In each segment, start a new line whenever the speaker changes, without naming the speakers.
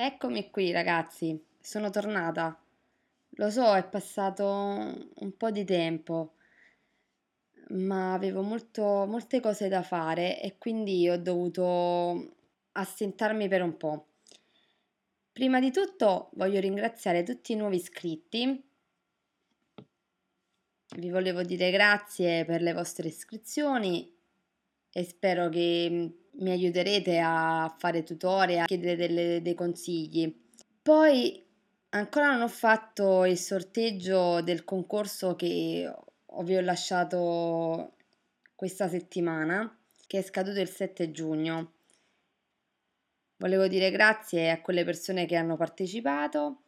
Eccomi qui ragazzi, sono tornata. Lo so, è passato un po' di tempo, ma avevo molto, molte cose da fare e quindi ho dovuto assentarmi per un po'. Prima di tutto voglio ringraziare tutti i nuovi iscritti. Vi volevo dire grazie per le vostre iscrizioni e spero che mi aiuterete a fare tutorial, a chiedere delle, dei consigli. Poi ancora non ho fatto il sorteggio del concorso che vi ho lasciato questa settimana, che è scaduto il 7 giugno. Volevo dire grazie a quelle persone che hanno partecipato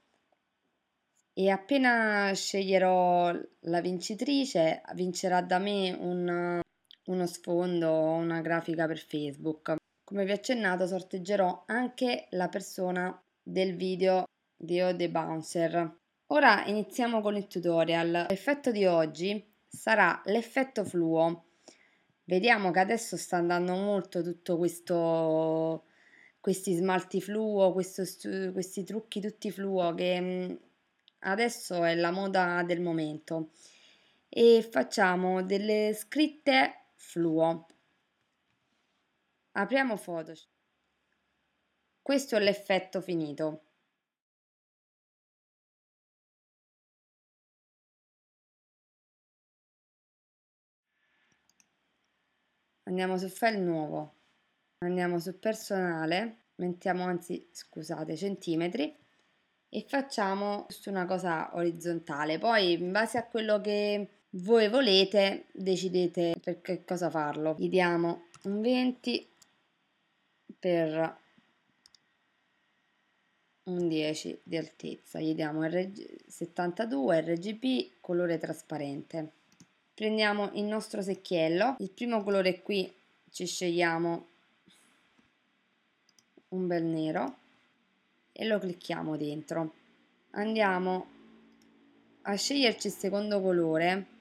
e appena sceglierò la vincitrice vincerà da me un uno sfondo o una grafica per Facebook. Come vi ho accennato sorteggerò anche la persona del video di O The Bouncer. Ora iniziamo con il tutorial. L'effetto di oggi sarà l'effetto fluo. Vediamo che adesso sta andando molto tutto questo questi smalti fluo, questo, questi trucchi tutti fluo che mm, adesso è la moda del momento e facciamo delle scritte fluo. Apriamo Photoshop. Questo è l'effetto finito. Andiamo su file nuovo, andiamo su personale, mettiamo anzi scusate centimetri e facciamo su una cosa orizzontale. Poi in base a quello che voi volete, decidete per che cosa farlo. Gli diamo un 20 per un 10 di altezza. Gli diamo RG 72 RGB colore trasparente. Prendiamo il nostro secchiello. Il primo colore qui ci scegliamo un bel nero e lo clicchiamo dentro. Andiamo a sceglierci il secondo colore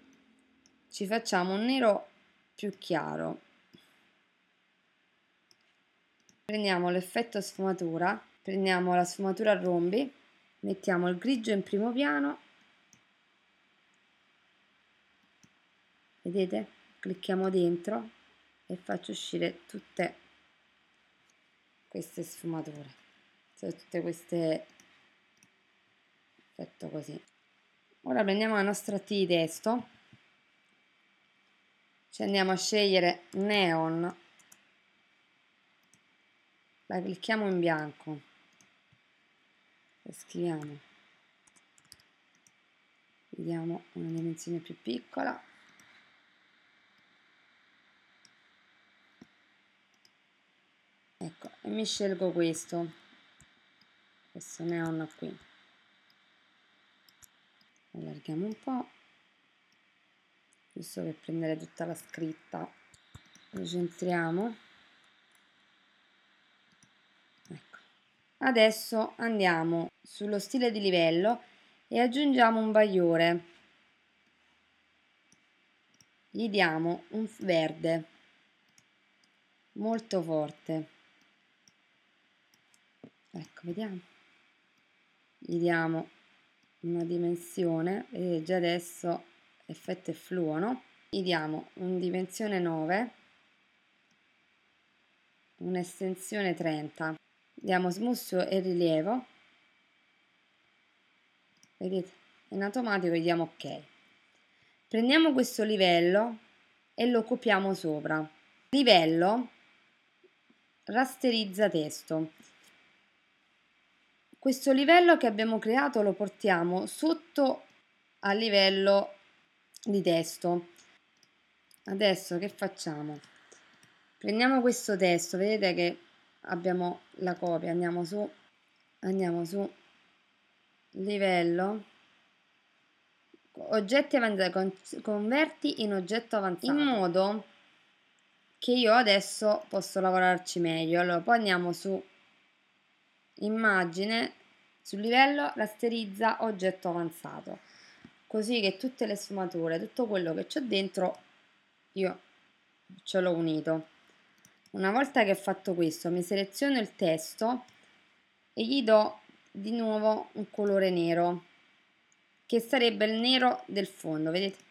ci facciamo un nero più chiaro prendiamo l'effetto sfumatura prendiamo la sfumatura a rombi mettiamo il grigio in primo piano vedete clicchiamo dentro e faccio uscire tutte queste sfumature cioè tutte queste effetto così ora prendiamo la nostra T di testo ci andiamo a scegliere neon la clicchiamo in bianco la scriviamo vediamo una dimensione più piccola ecco e mi scelgo questo questo neon qui allarghiamo un po' visto che prendere tutta la scritta lo centriamo ecco. adesso andiamo sullo stile di livello e aggiungiamo un bagliore gli diamo un verde molto forte ecco vediamo gli diamo una dimensione e già adesso effetto e fluono, gli diamo un dimensione 9, un'estensione 30, diamo smusso e rilievo, vedete, in automatico gli diamo ok. Prendiamo questo livello e lo copiamo sopra. Livello rasterizza testo. Questo livello che abbiamo creato lo portiamo sotto al livello di testo adesso che facciamo prendiamo questo testo vedete che abbiamo la copia andiamo su andiamo su livello oggetti avanzati converti in oggetto avanzato in modo che io adesso posso lavorarci meglio allora poi andiamo su immagine sul livello rasterizza oggetto avanzato così che tutte le sfumature, tutto quello che c'è dentro io ce l'ho unito. Una volta che ho fatto questo mi seleziono il testo e gli do di nuovo un colore nero che sarebbe il nero del fondo, vedete?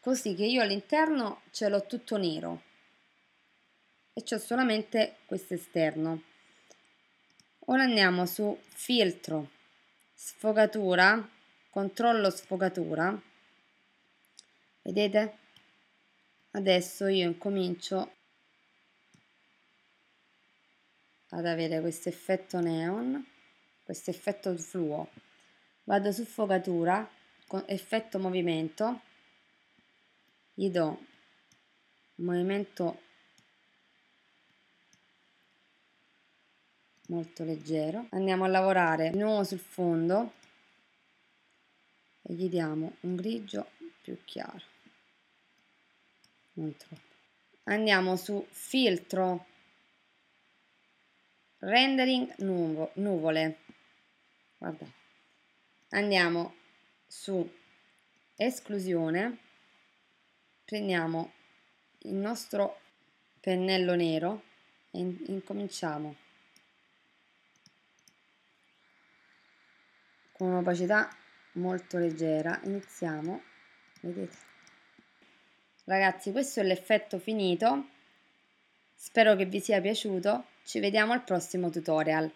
Così che io all'interno ce l'ho tutto nero e c'è solamente questo esterno. Ora andiamo su filtro, sfogatura controllo sfogatura vedete adesso io incomincio ad avere questo effetto neon questo effetto fluo vado su sfogatura con effetto movimento gli do un movimento molto leggero andiamo a lavorare di nuovo sul fondo e gli diamo un grigio più chiaro non troppo andiamo su filtro rendering nuvo, nuvole guardate andiamo su esclusione prendiamo il nostro pennello nero e incominciamo con opacità molto leggera iniziamo vedete ragazzi questo è l'effetto finito spero che vi sia piaciuto ci vediamo al prossimo tutorial